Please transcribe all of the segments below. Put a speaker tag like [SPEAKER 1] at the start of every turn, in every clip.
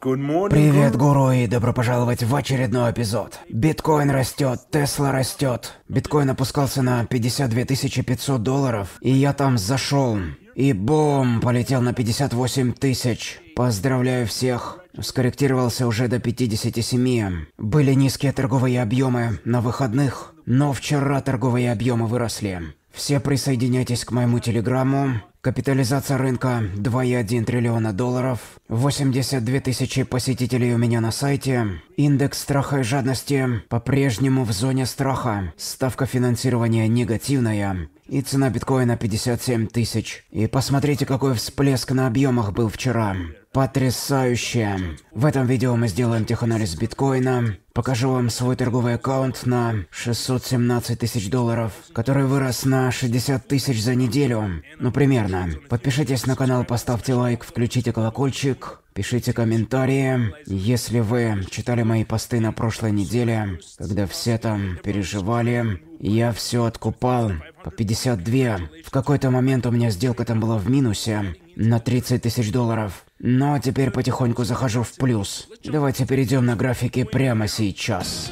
[SPEAKER 1] Привет, гуру, и добро пожаловать в очередной эпизод. Биткоин растет, Тесла растет. Биткоин опускался на 52 500 долларов, и я там зашел. И бом полетел на 58 тысяч. Поздравляю всех. Скорректировался уже до 57. Были низкие торговые объемы на выходных, но вчера торговые объемы выросли. Все присоединяйтесь к моему телеграмму, Капитализация рынка 2,1 триллиона долларов, 82 тысячи посетителей у меня на сайте, индекс страха и жадности по-прежнему в зоне страха, ставка финансирования негативная и цена биткоина 57 тысяч. И посмотрите, какой всплеск на объемах был вчера. Потрясающе! В этом видео мы сделаем теханализ биткоина. Покажу вам свой торговый аккаунт на 617 тысяч долларов, который вырос на 60 тысяч за неделю. Ну примерно. Подпишитесь на канал, поставьте лайк, включите колокольчик. Пишите комментарии, если вы читали мои посты на прошлой неделе, когда все там переживали. Я все откупал по 52. В какой-то момент у меня сделка там была в минусе на 30 тысяч долларов. Но теперь потихоньку захожу в плюс. Давайте перейдем на графики прямо сейчас.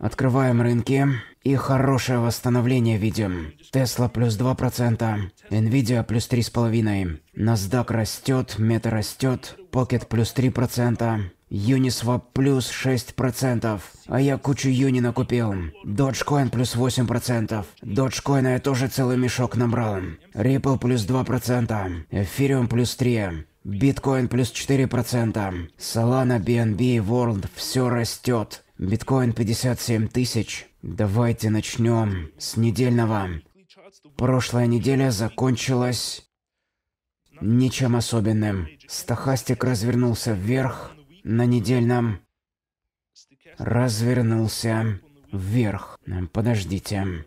[SPEAKER 1] Открываем рынки и хорошее восстановление видим. Тесла плюс 2%, Nvidia плюс 3,5%, NASDAQ растет, Meta растет, Pocket плюс 3%, Uniswap плюс 6%, а я кучу юни накупил. Dogecoin плюс 8%, Dogecoin я тоже целый мешок набрал. Ripple плюс 2%, Ethereum плюс 3%. Биткоин плюс 4%, Solana, BNB, World, все растет. Биткоин 57 тысяч. Давайте начнем с недельного. Прошлая неделя закончилась ничем особенным. Стахастик развернулся вверх, на недельном развернулся вверх. Подождите.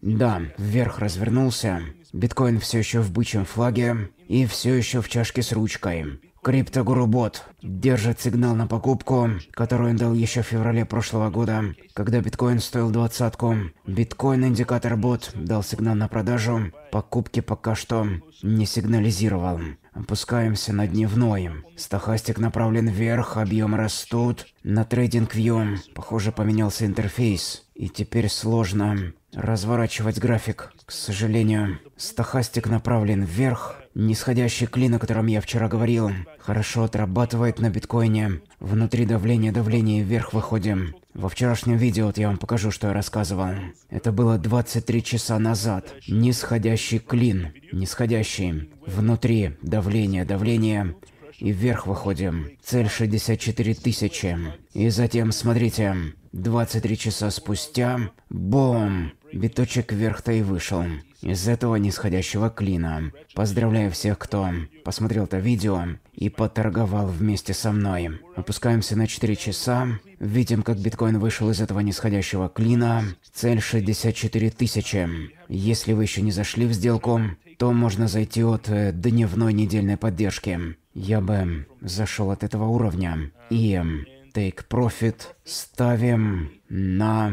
[SPEAKER 1] Да, вверх развернулся. Биткоин все еще в бычьем флаге и все еще в чашке с ручкой. Криптогурубот держит сигнал на покупку, который он дал еще в феврале прошлого года, когда биткоин стоил двадцатку. Биткоин индикатор бот дал сигнал на продажу, покупки пока что не сигнализировал. Опускаемся на дневной. Стахастик направлен вверх, объемы растут. На трейдинг вьем. Похоже, поменялся интерфейс. И теперь сложно разворачивать график. К сожалению, стахастик направлен вверх. Нисходящий клин, о котором я вчера говорил, хорошо отрабатывает на биткоине. Внутри давление, давление и вверх выходим. Во вчерашнем видео вот я вам покажу, что я рассказывал. Это было 23 часа назад. Нисходящий клин. Нисходящий. Внутри давление, давление и вверх выходим. Цель 64 тысячи. И затем, смотрите, 23 часа спустя, бом, Биточек вверх-то и вышел. Из этого нисходящего клина. Поздравляю всех, кто посмотрел это видео и поторговал вместе со мной. Опускаемся на 4 часа. Видим, как биткоин вышел из этого нисходящего клина. Цель 64 тысячи. Если вы еще не зашли в сделку, то можно зайти от э, дневной недельной поддержки. Я бы зашел от этого уровня. И эм, take profit ставим на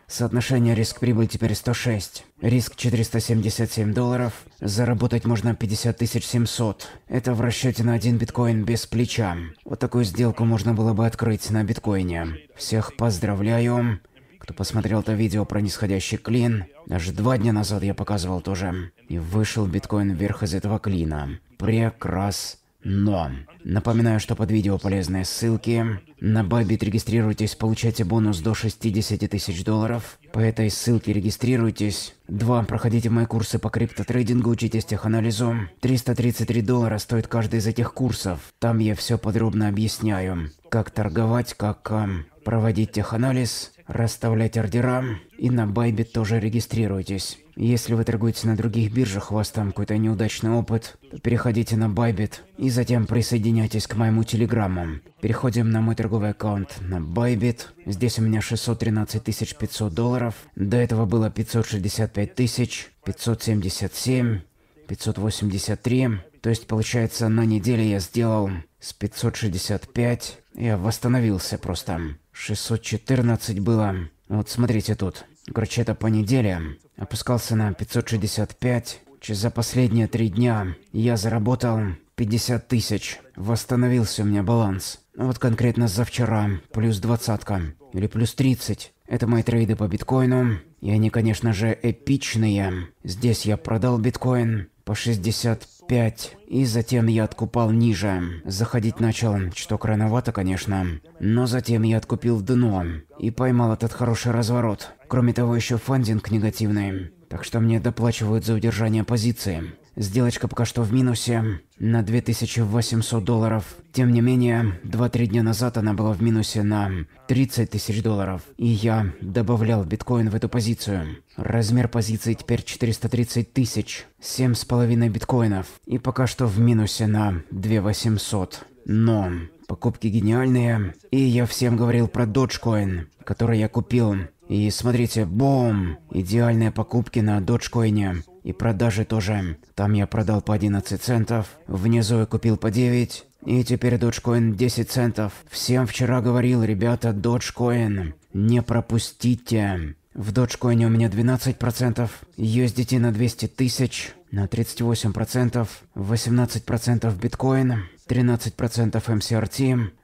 [SPEAKER 1] Соотношение риск-прибыль теперь 106. Риск 477 долларов. Заработать можно 50 700. Это в расчете на один биткоин без плеча. Вот такую сделку можно было бы открыть на биткоине. Всех поздравляю. Кто посмотрел это видео про нисходящий клин, даже два дня назад я показывал тоже. И вышел биткоин вверх из этого клина. Прекрасно. Но, напоминаю, что под видео полезные ссылки. На Бабит регистрируйтесь, получайте бонус до 60 тысяч долларов. По этой ссылке регистрируйтесь. Два. Проходите мои курсы по криптотрейдингу, учитесь теханализу. 333 доллара стоит каждый из этих курсов. Там я все подробно объясняю. Как торговать, как эм, проводить теханализ, расставлять ордера. И на Байбит тоже регистрируйтесь. Если вы торгуете на других биржах, у вас там какой-то неудачный опыт, то переходите на Bybit и затем присоединяйтесь к моему телеграмму. Переходим на мой торговый аккаунт на Bybit. Здесь у меня 613 500 долларов. До этого было 565 тысяч, 577, 583. То есть, получается, на неделе я сделал с 565. Я восстановился просто. 614 было. Вот смотрите тут. Короче, это по неделям. Опускался на 565. Через за последние три дня я заработал 50 тысяч. Восстановился у меня баланс. Ну, вот конкретно за вчера плюс двадцатка или плюс 30. Это мои трейды по биткоину. И они, конечно же, эпичные. Здесь я продал биткоин по 65. И затем я откупал ниже. Заходить начал, что рановато, конечно. Но затем я откупил дно. И поймал этот хороший разворот. Кроме того, еще фандинг негативный. Так что мне доплачивают за удержание позиции. Сделочка пока что в минусе на 2800 долларов. Тем не менее, 2-3 дня назад она была в минусе на 30 тысяч долларов. И я добавлял биткоин в эту позицию. Размер позиции теперь 430 тысяч. с половиной биткоинов. И пока что в минусе на 2800. Но покупки гениальные. И я всем говорил про Dogecoin, который я купил и смотрите, бум! Идеальные покупки на доджкоине. И продажи тоже. Там я продал по 11 центов, внизу я купил по 9. И теперь доджкоин 10 центов. Всем вчера говорил, ребята, доджкоин, не пропустите. В доджкоине у меня 12%, USDT на 200 тысяч, на 38%, 18% биткоин, 13% MCRT,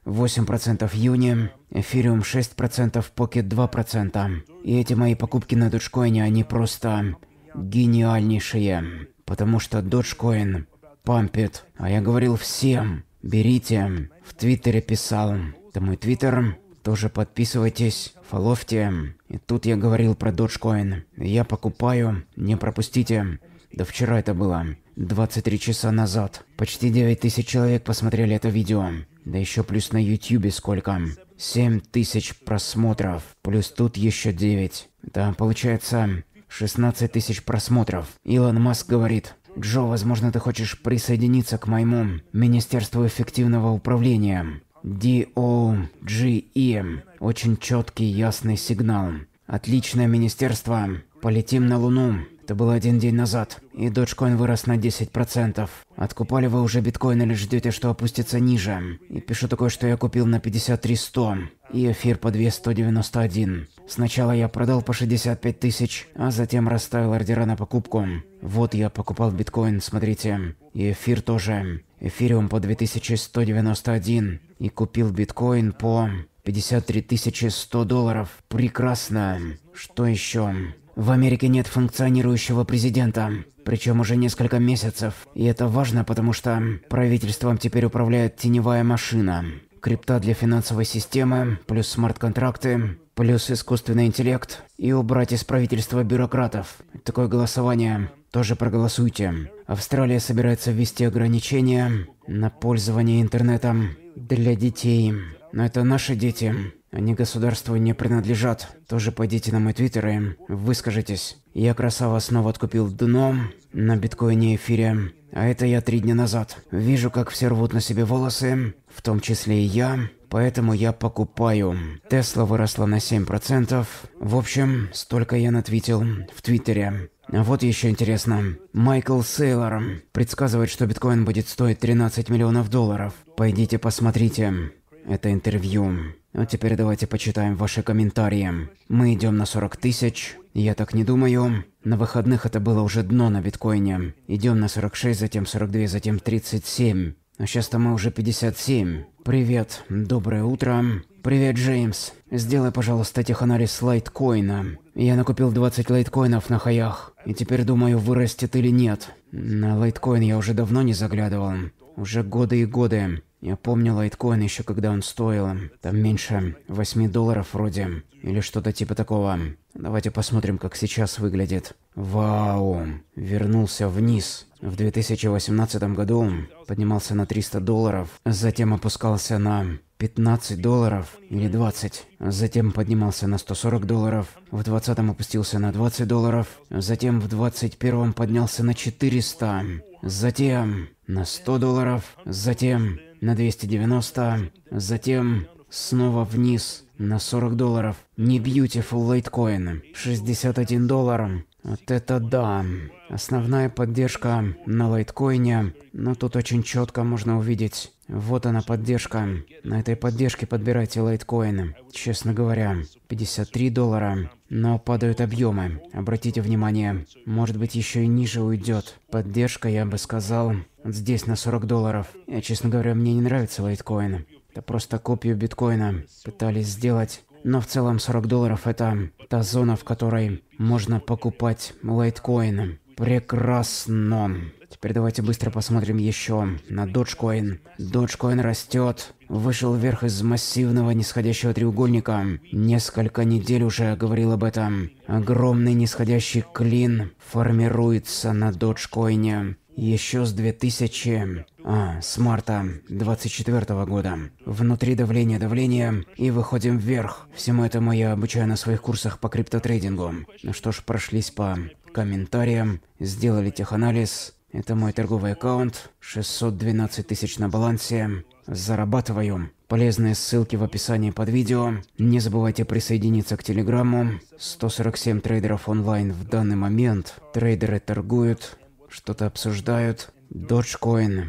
[SPEAKER 1] 8% Юни, Эфириум 6%, Pocket 2%. И эти мои покупки на Dogecoin, они просто гениальнейшие. Потому что Dogecoin пампит. А я говорил всем, берите. В Твиттере писал. Это мой Твиттер. Тоже подписывайтесь, фоловьте. И тут я говорил про Dogecoin. Я покупаю, не пропустите. Да вчера это было. 23 часа назад. Почти 9 тысяч человек посмотрели это видео. Да еще плюс на ютюбе сколько. 7 тысяч просмотров. Плюс тут еще 9. Да, получается 16 тысяч просмотров. Илон Маск говорит, Джо, возможно, ты хочешь присоединиться к моему Министерству эффективного управления. D O G DOGE. Очень четкий, ясный сигнал. Отличное министерство. Полетим на Луну. Это был один день назад, и Dogecoin вырос на 10%. Откупали вы уже биткоин или ждете, что опустится ниже? И пишу такое, что я купил на 53100 и эфир по 2191. Сначала я продал по 65 тысяч, а затем расставил ордера на покупку. Вот я покупал биткоин, смотрите. И эфир тоже. Эфириум по 2191. И купил биткоин по 53 100 долларов. Прекрасно. Что еще? В Америке нет функционирующего президента, причем уже несколько месяцев. И это важно, потому что правительством теперь управляет теневая машина. Крипта для финансовой системы, плюс смарт-контракты, плюс искусственный интеллект. И убрать из правительства бюрократов. Такое голосование тоже проголосуйте. Австралия собирается ввести ограничения на пользование интернетом для детей. Но это наши дети. Они государству не принадлежат. Тоже пойдите на мой твиттер и выскажитесь. Я красава снова откупил дном на биткоине эфире. А это я три дня назад. Вижу, как все рвут на себе волосы, в том числе и я. Поэтому я покупаю. Тесла выросла на 7%. В общем, столько я натвитил в Твиттере. А вот еще интересно. Майкл Сейлор предсказывает, что биткоин будет стоить 13 миллионов долларов. Пойдите посмотрите это интервью. Вот а теперь давайте почитаем ваши комментарии. Мы идем на 40 тысяч. Я так не думаю. На выходных это было уже дно на биткоине. Идем на 46, затем 42, затем 37. А сейчас-то мы уже 57. Привет, доброе утро. Привет, Джеймс. Сделай, пожалуйста, теханализ лайткоина. Я накупил 20 лайткоинов на хаях. И теперь думаю, вырастет или нет. На лайткоин я уже давно не заглядывал. Уже годы и годы. Я помню лайткоин еще когда он стоил. Там меньше 8 долларов вроде. Или что-то типа такого. Давайте посмотрим, как сейчас выглядит. Вау! Вернулся вниз. В 2018 году поднимался на 300 долларов, затем опускался на 15 долларов или 20, затем поднимался на 140 долларов, в 20 опустился на 20 долларов, затем в 21 поднялся на 400, затем на 100 долларов, затем на 290, затем снова вниз на 40 долларов. Не Beautiful Litecoin, 61 доллар. Вот это да. Основная поддержка на лайткоине, но тут очень четко можно увидеть. Вот она поддержка. На этой поддержке подбирайте лайткоины. Честно говоря, 53 доллара, но падают объемы. Обратите внимание, может быть еще и ниже уйдет. Поддержка, я бы сказал, вот здесь на 40 долларов. Я, честно говоря, мне не нравится лайткоин. Это просто копию биткоина пытались сделать. Но в целом 40 долларов это та зона, в которой можно покупать лайткоин. Прекрасно. Теперь давайте быстро посмотрим еще на Dogecoin. Dogecoin растет. Вышел вверх из массивного нисходящего треугольника. Несколько недель уже говорил об этом. Огромный нисходящий клин формируется на Dogecoin еще с 2000... А, с марта 24 -го года. Внутри давления давления и выходим вверх. Всему этому я обучаю на своих курсах по криптотрейдингу. Ну что ж, прошлись по комментариям, сделали теханализ. Это мой торговый аккаунт, 612 тысяч на балансе. Зарабатываю. Полезные ссылки в описании под видео. Не забывайте присоединиться к Телеграмму. 147 трейдеров онлайн в данный момент. Трейдеры торгуют что-то обсуждают. Dogecoin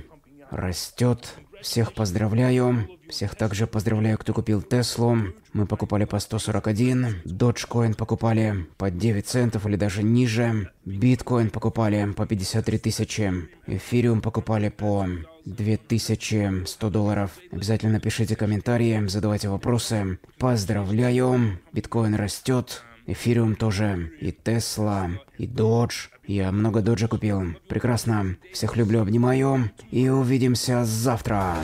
[SPEAKER 1] растет. Всех поздравляю. Всех также поздравляю, кто купил Теслу. Мы покупали по 141. Dogecoin покупали по 9 центов или даже ниже. Биткоин покупали по 53 тысячи. Эфириум покупали по 2100 долларов. Обязательно пишите комментарии, задавайте вопросы. Поздравляю. Биткоин растет. Эфириум тоже. И Тесла. И Додж. Я много доджа купил. Прекрасно. Всех люблю, обнимаю. И увидимся завтра.